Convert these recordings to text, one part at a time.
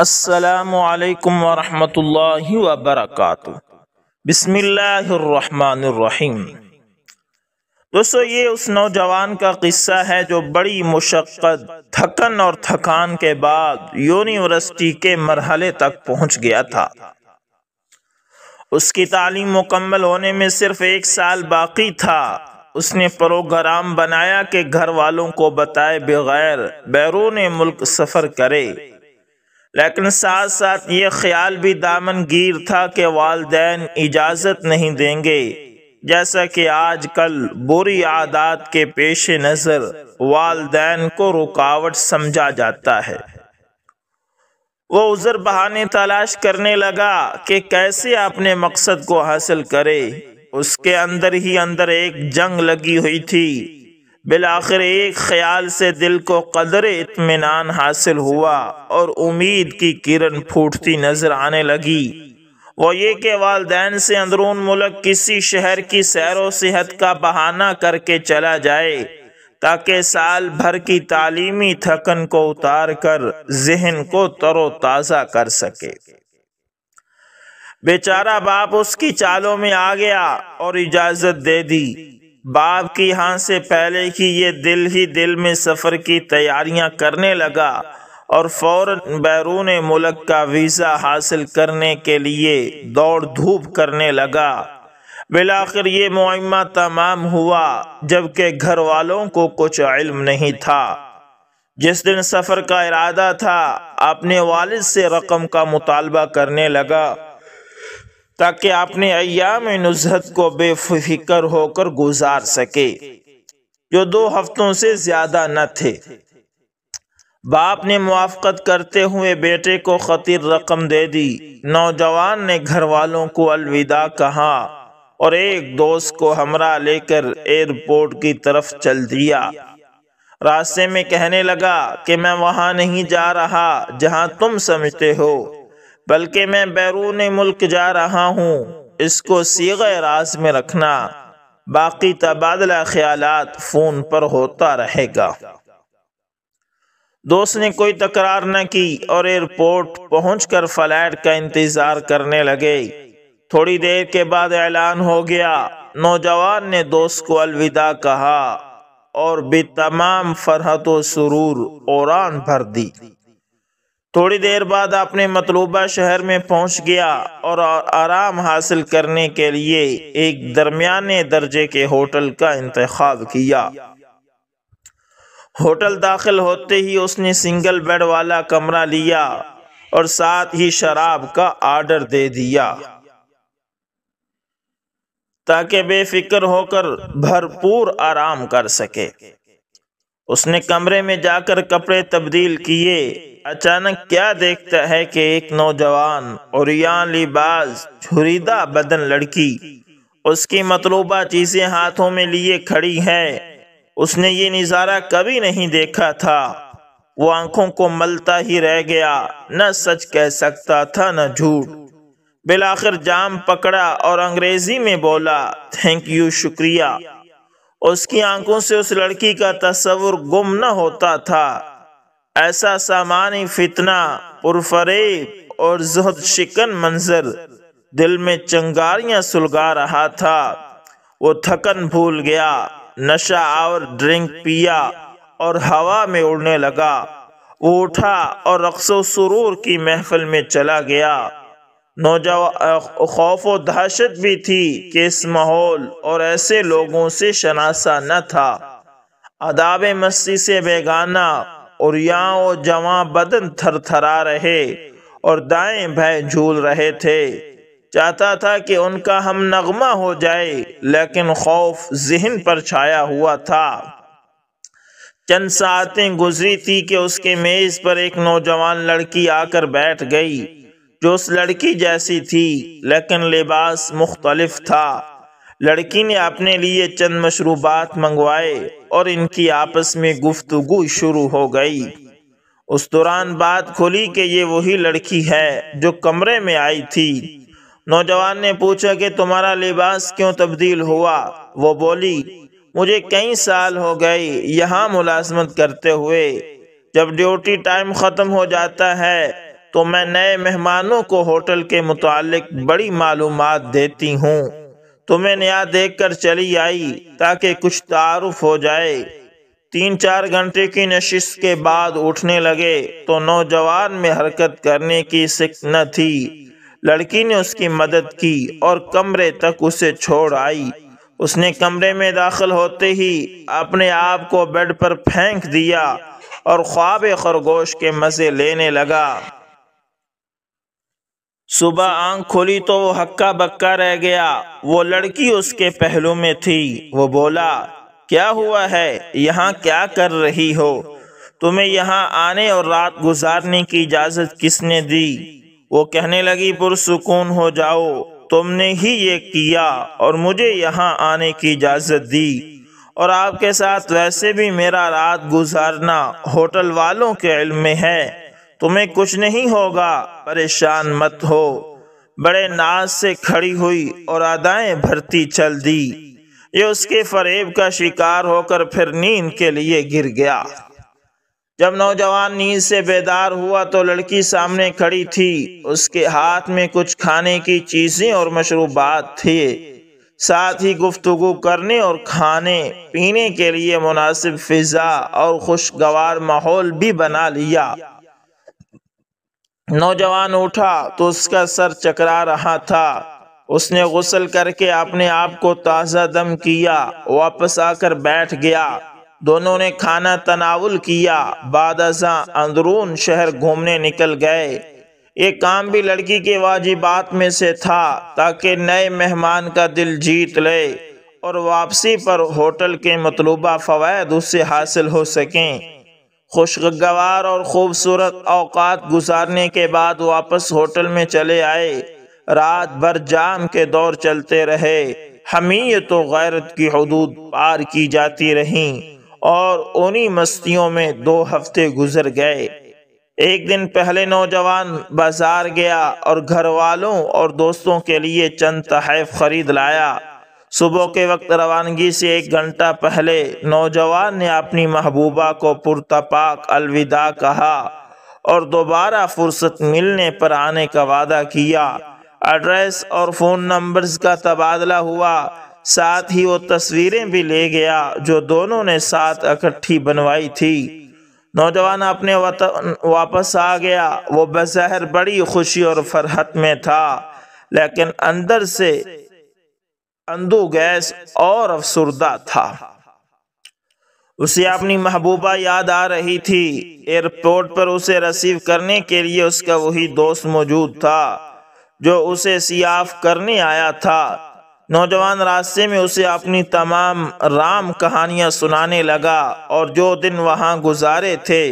असलकम वरम वबरक बसमीम दोस्तों ये उस नौजवान का किस्सा है जो बड़ी मुशक्क़त थकन और थकान के बाद यूनिवर्सिटी के मरहले तक पहुंच गया था उसकी तालीम मुकम्मल होने में सिर्फ एक साल बाकी था उसने प्रोग्राम बनाया कि घर वालों को बताए बगैर बैरून मुल्क सफ़र करे लेकिन साथ साथ ये ख्याल भी दामनगीर था कि वालदे इजाज़त नहीं देंगे जैसा कि आज कल बुरी आदात के पेश नज़र वालदे को रुकावट समझा जाता है वो उज़र बहाने तलाश करने लगा कि कैसे अपने मकसद को हासिल करे उसके अंदर ही अंदर एक जंग लगी हुई थी बिल आखिर एक ख्याल से दिल को कदर इतमान हासिल हुआ और उम्मीद की किरण फूटती नजर आने लगी वो ये के वालदेन से अंदरून मुल्क किसी शहर की सैर व सेहत का बहाना करके चला जाए ताकि साल भर की तालीमी थकन को उतार कर जहन को तरोताज़ा कर सके बेचारा बाप उसकी चालों में आ गया और इजाज़त दे दी बाप की यहाँ से पहले की ये दिल ही दिल में सफ़र की तैयारियां करने लगा और फ़ौर बैरून मुल्क का वीज़ा हासिल करने के लिए दौड़ धूप करने लगा बिलाखिर ये मुआमा तमाम हुआ जबकि घर वालों को कुछ इल्म नहीं था जिस दिन सफ़र का इरादा था अपने वालिद से रकम का मुतालबा करने लगा ताकि आपने अयाम नुजहत को बेफिक्र होकर गुजार सके जो दो हफ्तों से ज़्यादा न थे बाप ने मुआफ़त करते हुए बेटे को खतर रकम दे दी नौजवान ने घर वालों को अलविदा कहा और एक दोस्त को हमरा लेकर एयरपोर्ट की तरफ चल दिया रास्ते में कहने लगा कि मैं वहां नहीं जा रहा जहाँ तुम समझते हो बल्कि मैं बैरून मुल्क जा रहा हूँ इसको सीग राज में रखना बाकी तबादला ख्याल फ़ोन पर होता रहेगा दोस्त ने कोई तकरार न की और एयरपोर्ट पहुंचकर फ्लाइट का इंतज़ार करने लगे थोड़ी देर के बाद ऐलान हो गया नौजवान ने दोस्त को अलविदा कहा और तमाम फरहत सुरूर औरान भर दी थोड़ी देर बाद अपने मतलूबा शहर में पहुंच गया और आराम हासिल करने के लिए एक दरमियाने दर्जे के होटल का इंतखब किया होटल दाखिल होते ही उसने सिंगल बेड वाला कमरा लिया और साथ ही शराब का आर्डर दे दिया ताकि बेफिक्र होकर भरपूर आराम कर सके उसने कमरे में जाकर कपड़े तब्दील किए अचानक क्या देखता है कि एक नौजवान और लिबास छुरीदा बदन लड़की उसकी मतलूबा चीज़ें हाथों में लिए खड़ी है उसने ये नज़ारा कभी नहीं देखा था वो आंखों को मलता ही रह गया न सच कह सकता था न झूठ बिलाखिर जाम पकड़ा और अंग्रेजी में बोला थैंक यू शुक्रिया उसकी आंखों से उस लड़की का तस्वुर गुम न होता था ऐसा सामानी फितना पुरफरेब और जहद शिकन मंजर दिल में चंगारियां सुलगा रहा था वो थकन भूल गया नशा और ड्रिंक पिया और हवा में उड़ने लगा वो उठा और रक्सो सुरूर की महफिल में चला गया नौजवान खौफ और दहशत भी थी कि इस माहौल और ऐसे लोगों से शनासा न था अदाब मस्ती से बेगाना और यहाँ वो जवा बदन थरथरा रहे और दाएं भय झूल रहे थे चाहता था कि उनका हम नगमा हो जाए लेकिन खौफ जहन पर छाया हुआ था चंद सातें गुजरी थी कि उसके मेज पर एक नौजवान लड़की आकर बैठ गई जो उस लड़की जैसी थी लेकिन लिबास मुख्तलफ था लड़की ने अपने लिए चंद मशरूबात मंगवाए और इनकी आपस में गुफ्तगु शुरू हो गई उस दौरान बात खुली कि ये वही लड़की है जो कमरे में आई थी नौजवान ने पूछा कि तुम्हारा लिबास क्यों तब्दील हुआ वो बोली मुझे कई साल हो गए यहाँ मुलाजमत करते हुए जब ड्यूटी टाइम ख़त्म हो जाता है तो मैं नए मेहमानों को होटल के मुतल बड़ी मालूम देती हूँ तुम्हें नया देख कर चली आई ताकि कुछ तारुफ हो जाए तीन चार घंटे की नशिश के बाद उठने लगे तो नौजवान में हरकत करने की सिक्स न थी लड़की ने उसकी मदद की और कमरे तक उसे छोड़ आई उसने कमरे में दाखिल होते ही अपने आप को बेड पर फेंक दिया और ख्वाब खरगोश के मज़े लेने लगा सुबह आंख खोली तो वो हक्का बक्का रह गया वो लड़की उसके पहलू में थी वो बोला क्या हुआ है यहाँ क्या कर रही हो तुम्हें यहाँ आने और रात गुजारने की इजाज़त किसने दी वो कहने लगी पुरसकून हो जाओ तुमने ही ये किया और मुझे यहाँ आने की इजाज़त दी और आपके साथ वैसे भी मेरा रात गुजारना होटल वालों के इल्म में है तुम्हें कुछ नहीं होगा परेशान मत हो बड़े नाज से खड़ी हुई और अदाएं भरती चल दी ये उसके फरेब का शिकार होकर फिर नींद के लिए गिर गया जब नौजवान नींद से बेदार हुआ तो लड़की सामने खड़ी थी उसके हाथ में कुछ खाने की चीजें और मशरूबात थे साथ ही गुफ्तगु करने और खाने पीने के लिए मुनासिब फिजा और खुशगवार माहौल भी बना लिया नौजवान उठा तो उसका सर चकरा रहा था उसने गसल करके अपने आप को ताज़ा दम किया वापस आकर बैठ गया दोनों ने खाना तनावल किया बादशा अंदरून शहर घूमने निकल गए ये काम भी लड़की के वाजिबात में से था ताकि नए मेहमान का दिल जीत ले और वापसी पर होटल के मतलूबा फ़वाद उससे हासिल हो सकें खुशगवार और ख़ूबसूरत अवकात गुजारने के बाद वापस होटल में चले आए रात भर जाम के दौर चलते रहे हमीयत तो गैरत की हदूद पार की जाती रहीं और उन्हीं मस्तियों में दो हफ्ते गुजर गए एक दिन पहले नौजवान बाजार गया और घर वालों और दोस्तों के लिए चंद तहफ खरीद लाया सुबह के वक्त रवानगी से एक घंटा पहले नौजवान ने अपनी महबूबा को पुरतपाक अलविदा कहा और दोबारा फुर्सत मिलने पर आने का वादा किया एड्रेस और फ़ोन नंबर्स का तबादला हुआ साथ ही वो तस्वीरें भी ले गया जो दोनों ने साथ इकट्ठी बनवाई थी नौजवान अपने वतन वापस आ गया वो बजहर बड़ी खुशी और फरहत में था लेकिन अंदर से अंदो गैस और अफसरदा था उसे अपनी महबूबा याद आ रही थी एयरपोर्ट पर उसे रिसीव करने के लिए उसका वही दोस्त मौजूद था जो उसे सियाफ करने आया था नौजवान रास्ते में उसे अपनी तमाम राम कहानियां सुनाने लगा और जो दिन वहां गुजारे थे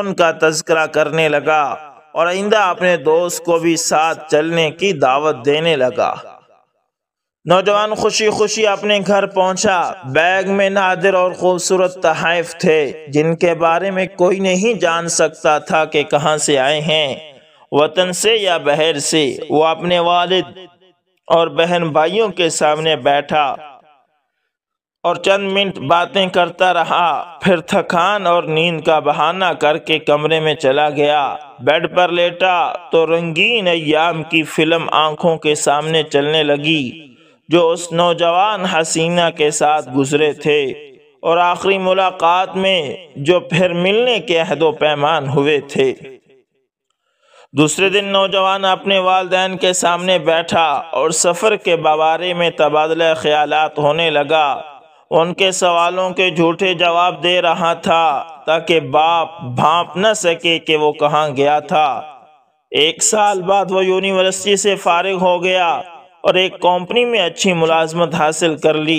उनका तस्करा करने लगा और आइंदा अपने दोस्त को भी साथ चलने की दावत देने लगा नौजवान खुशी खुशी अपने घर पहुंचा बैग में नादिर और खूबसूरत तहफ थे जिनके बारे में कोई नहीं जान सकता था कि कहां से आए हैं वतन से या बहर से वो अपने वालिद और बहन भाइयों के सामने बैठा और चंद मिनट बातें करता रहा फिर थकान और नींद का बहाना करके कमरे में चला गया बेड पर लेटा तो रंगीन अयाम की फिल्म आंखों के सामने चलने लगी जो उस नौजवान हसीना के साथ गुजरे थे और आखिरी मुलाकात में जो फिर मिलने के अहदो पैमान हुए थे दूसरे दिन नौजवान अपने वालदेन के सामने बैठा और सफ़र के बारे में तबादला ख्याल होने लगा उनके सवालों के झूठे जवाब दे रहा था ताकि बाप भाप न सके कि वो कहाँ गया था एक साल बाद वो यूनिवर्सिटी से फारिग हो गया और एक कंपनी में अच्छी मुलाजमत हासिल कर ली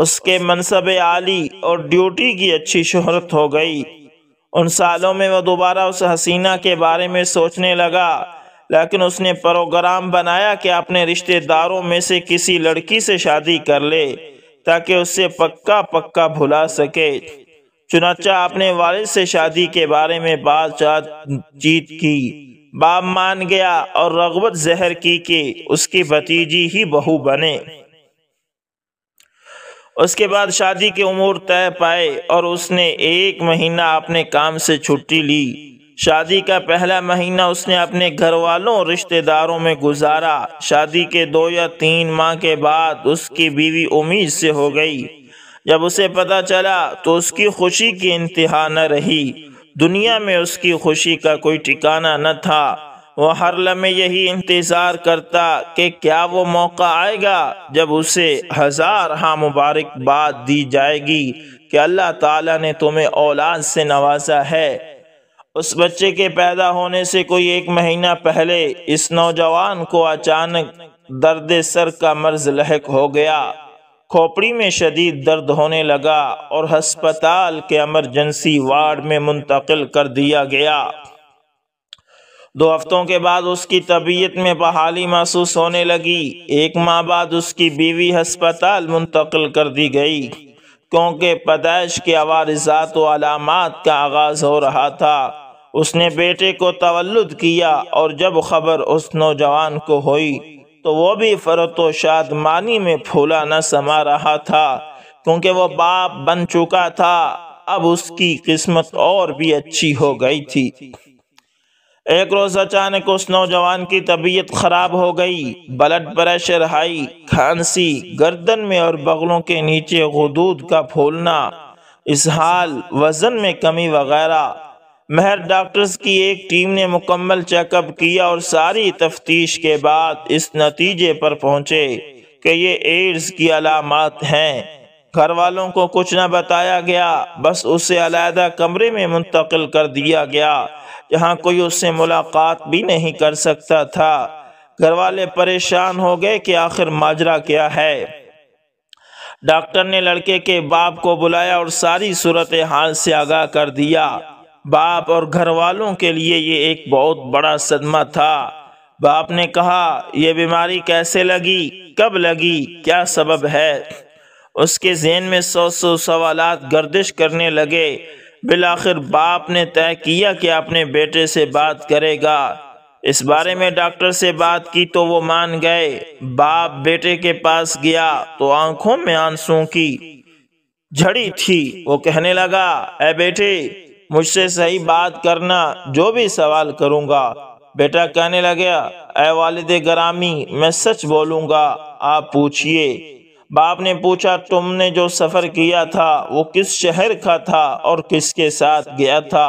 उसके मनसब आली और ड्यूटी की अच्छी शहरत हो गई उन सालों में वह दोबारा उस हसीना के बारे में सोचने लगा लेकिन उसने प्रोग्राम बनाया कि अपने रिश्तेदारों में से किसी लड़की से शादी कर ले ताकि उससे पक्का पक्का भुला सके चुनाचा अपने वालिद से शादी के बारे में बातचीत की बाप मान गया और रगबत जहर की कि उसकी भतीजी ही बहू बने उसके बाद शादी के उमूर तय पाए और उसने एक महीना अपने काम से छुट्टी ली शादी का पहला महीना उसने अपने घर वालों और रिश्तेदारों में गुजारा शादी के दो या तीन माह के बाद उसकी बीवी उम्मीद से हो गई जब उसे पता चला तो उसकी खुशी की इंतहा न रही दुनिया में उसकी खुशी का कोई ठिकाना न था वह हर लम्हे यही इंतज़ार करता कि क्या वो मौका आएगा जब उसे हज़ार हाँ मुबारकबाद दी जाएगी कि अल्लाह ताला ने तुम्हें औलाद से नवाजा है उस बच्चे के पैदा होने से कोई एक महीना पहले इस नौजवान को अचानक दर्द सर का मर्ज लहक हो गया खोपड़ी में शदीद दर्द होने लगा और हस्पताल के एमरजेंसी वार्ड में मुंतकिल कर दिया गया दो हफ्तों के बाद उसकी तबीयत में बहाली महसूस होने लगी एक माह बाद उसकी बीवी हस्पताल मुंतकिल कर दी गई क्योंकि पैदाइश के अवारिजात वालामत का आगाज़ हो रहा था उसने बेटे को तवल्लुद किया और जब खबर उस नौजवान को हुई तो वो भी फरत शादमानी में फूला न समा रहा था क्योंकि वो बाप बन चुका था अब उसकी किस्मत और भी अच्छी हो गई थी एक रोज अचानक उस नौजवान की तबीयत खराब हो गई ब्लड प्रेशर हाई खांसी गर्दन में और बगलों के नीचे गदूद का फूलना हाल वजन में कमी वगैरह महर डॉक्टर्स की एक टीम ने मुकम्मल चेकअप किया और सारी तफ्तीश के बाद इस नतीजे पर पहुंचे कि ये एड्स की अलामत हैं घर वालों को कुछ न बताया गया बस उसे अलीहदा कमरे में मुंतकिल कर दिया गया जहाँ कोई उससे मुलाकात भी नहीं कर सकता था घर वाले परेशान हो गए कि आखिर माजरा क्या है डॉक्टर ने लड़के के बाप को बुलाया और सारी सूरत हाल से आगाह कर दिया बाप और घर वालों के लिए ये एक बहुत बड़ा सदमा था बाप ने कहा यह बीमारी कैसे लगी कब लगी क्या सबब है उसके जेन में सौ सौ सवाल गर्दिश करने लगे बिलाखिर बाप ने तय किया कि अपने बेटे से बात करेगा इस बारे में डॉक्टर से बात की तो वो मान गए बाप बेटे के पास गया तो आंखों में आंसू की झड़ी थी वो कहने लगा ए बेटे मुझसे सही बात करना जो भी सवाल करूँगा बेटा कहने लगा ए वालद ग्रामी मैं सच बोलूँगा आप पूछिए बाप ने पूछा तुमने जो सफ़र किया था वो किस शहर का था और किसके साथ गया था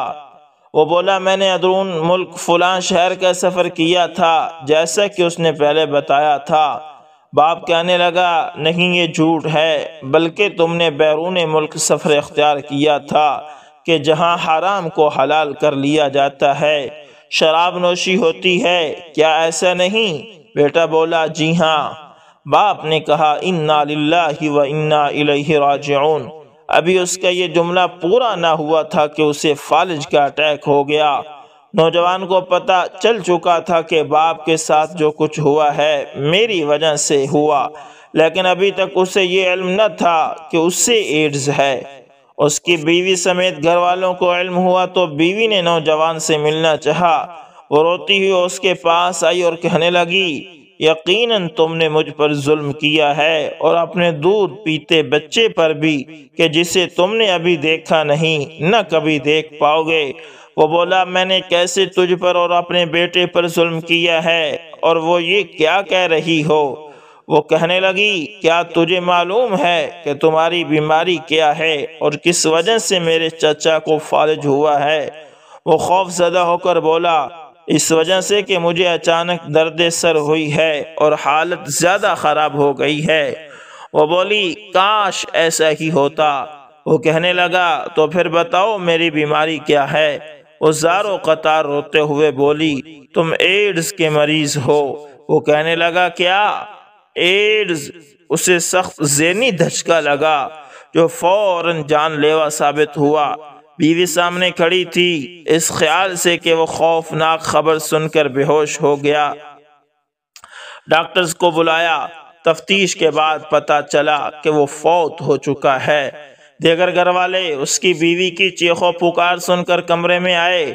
वो बोला मैंने अदरून मुल्क फलां शहर का सफ़र किया था जैसा कि उसने पहले बताया था बाप कहने लगा नहीं ये झूठ है बल्कि तुमने बैरून मुल्क सफ़र अख्तियार किया था कि जहाँ हराम को हलाल कर लिया जाता है शराब नोशी होती है क्या ऐसा नहीं बेटा बोला जी हाँ बाप ने कहा इन्ना लिल्लाहि व इन्ना इलैहि राजिऊन अभी उसका ये जुमला पूरा ना हुआ था कि उसे फालिज का अटैक हो गया नौजवान को पता चल चुका था कि बाप के साथ जो कुछ हुआ है मेरी वजह से हुआ लेकिन अभी तक उसे ये इल्म न था कि उससे एड्स है उसकी बीवी समेत घर वालों को इल्म हुआ तो बीवी ने नौजवान से मिलना चाहा वो रोती हुई उसके पास आई और कहने लगी यकीनन तुमने मुझ पर जुल्म किया है और अपने दूध पीते बच्चे पर भी कि जिसे तुमने अभी देखा नहीं न कभी देख पाओगे वो बोला मैंने कैसे तुझ पर और अपने बेटे पर जुल्म किया है और वो ये क्या कह रही हो वो कहने लगी क्या तुझे मालूम है कि तुम्हारी बीमारी क्या है और किस वजह से मेरे चचा को फालिज हुआ है वो खौफ ज़दा होकर बोला इस वजह से कि मुझे अचानक दर्द सर हुई है और हालत ज़्यादा ख़राब हो गई है वो बोली काश ऐसा ही होता वो कहने लगा तो फिर बताओ मेरी बीमारी क्या है वो जारो कतार रोते हुए बोली तुम एड्स के मरीज़ हो वो कहने लगा क्या एड्स उसे सख्त जहनी धचका लगा जो फौरन जानलेवा साबित हुआ बीवी सामने खड़ी थी इस ख्याल से कि वो खौफनाक खबर सुनकर बेहोश हो गया डॉक्टर्स को बुलाया तफ्तीश के बाद पता चला कि वो फौत हो चुका है देगर घर वाले उसकी बीवी की चीखों पुकार सुनकर कमरे में आए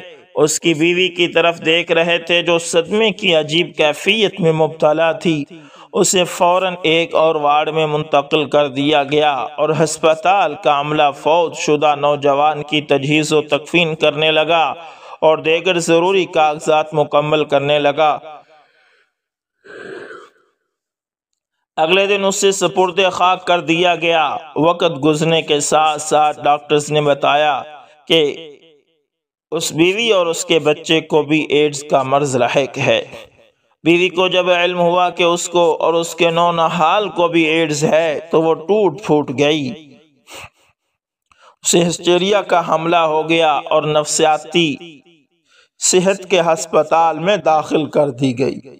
उसकी बीवी की तरफ देख रहे थे जो सदमे की अजीब कैफियत में मुबतला थी उसे फौरन एक और वार्ड में मुंतकिल कर दिया गया और हस्पताल का अमला फौज शुदा नौजवान की तजहीज़ व तकफीन करने लगा और देकर ज़रूरी कागजात मुकम्मल करने लगा अगले दिन उससे सपुर्द खाक कर दिया गया वक़्त गुजरने के साथ साथ डॉक्टर्स ने बताया कि उस बीवी और उसके बच्चे को भी एड्स का मर्ज लाक है बीवी को जब इल्म हुआ कि उसको और उसके नौ नहाल को भी एड्स है तो वो टूट फूट गई उसे हिस्टेरिया का हमला हो गया और नफसियाती सेहत के हस्पताल में दाखिल कर दी गई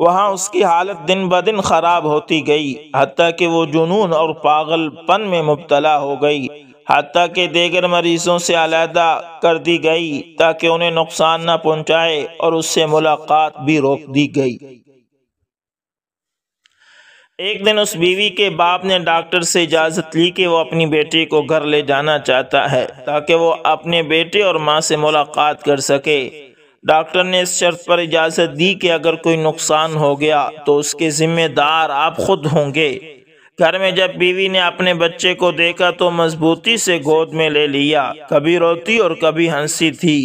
वहाँ उसकी हालत दिन ब दिन ख़राब होती गई हती कि वो जुनून और पागलपन में मुबतला हो गई हती के देगर मरीजों से अलहदा कर दी गई ताकि उन्हें नुकसान न पहुंचाए और उससे मुलाकात भी रोक दी गई एक दिन उस बीवी के बाप ने डॉक्टर से इजाज़त ली कि वो अपनी बेटी को घर ले जाना चाहता है ताकि वो अपने बेटे और माँ से मुलाकात कर सके डॉक्टर ने इस शर्त पर इजाज़त दी कि अगर कोई नुकसान हो गया तो उसके ज़िम्मेदार आप खुद होंगे घर में जब बीवी ने अपने बच्चे को देखा तो मजबूती से गोद में ले लिया कभी रोती और कभी हंसी थी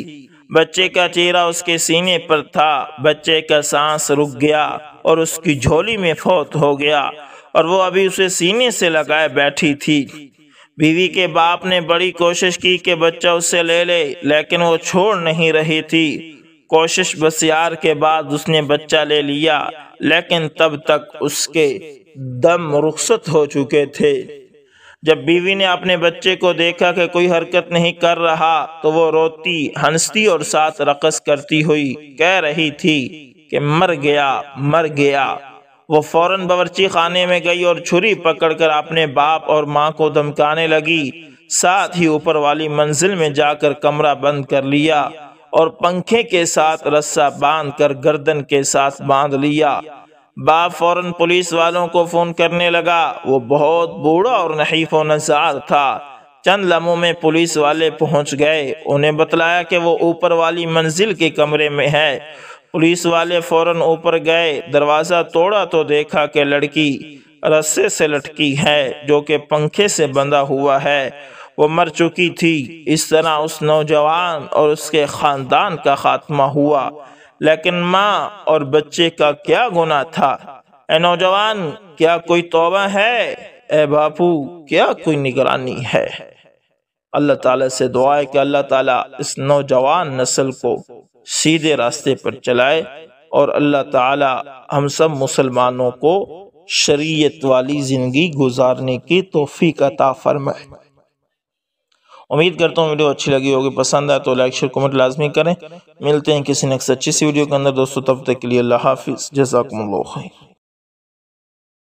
बच्चे का चेहरा उसके सीने पर था बच्चे का सांस रुक गया और उसकी झोली में फौत हो गया और वो अभी उसे सीने से लगाए बैठी थी बीवी के बाप ने बड़ी कोशिश की कि बच्चा उसे ले ले लेकिन वो छोड़ नहीं रही थी कोशिश बसियार के बाद उसने बच्चा ले लिया लेकिन तब तक उसके दम रुखसत हो चुके थे जब बीवी ने अपने बच्चे को देखा कि कोई हरकत नहीं कर रहा तो वो रोती हंसती और साथ रकस करती हुई कह रही थी कि मर गया मर गया वो फौरन बावर्ची खाने में गई और छुरी पकड़कर अपने बाप और माँ को धमकाने लगी साथ ही ऊपर वाली मंजिल में जाकर कमरा बंद कर लिया और पंखे के साथ रस्सा बांध कर गर्दन के साथ बांध लिया बाप फौरन पुलिस वालों को फ़ोन करने लगा वो बहुत बूढ़ा और नहीफ व नजार था चंद लम्हों में पुलिस वाले पहुंच गए उन्हें बतलाया कि वो ऊपर वाली मंजिल के कमरे में है पुलिस वाले फौरन ऊपर गए दरवाज़ा तोड़ा तो देखा कि लड़की रस्से से लटकी है जो कि पंखे से बंधा हुआ है वो मर चुकी थी इस तरह उस नौजवान और उसके ख़ानदान का खात्मा हुआ लेकिन माँ और बच्चे का क्या गुना था ए नौजवान क्या कोई तोबा है ए बापू क्या कोई निगरानी है अल्लाह ताला से दुआ है कि अल्लाह ताला इस नौजवान नस्ल को सीधे रास्ते पर चलाए और अल्लाह ताला हम सब मुसलमानों को शरीयत वाली ज़िंदगी गुजारने की तोफ़ी का ताफरमाए उम्मीद करता हूँ वीडियो अच्छी लगी होगी पसंद आए तो लाइक शेयर कमेंट लाजमी करें मिलते हैं किसी नेक्स्ट अच्छी सी वीडियो के अंदर दोस्तों तब तक के लिए अल्लाह हाफिज़ जजाकमल खैर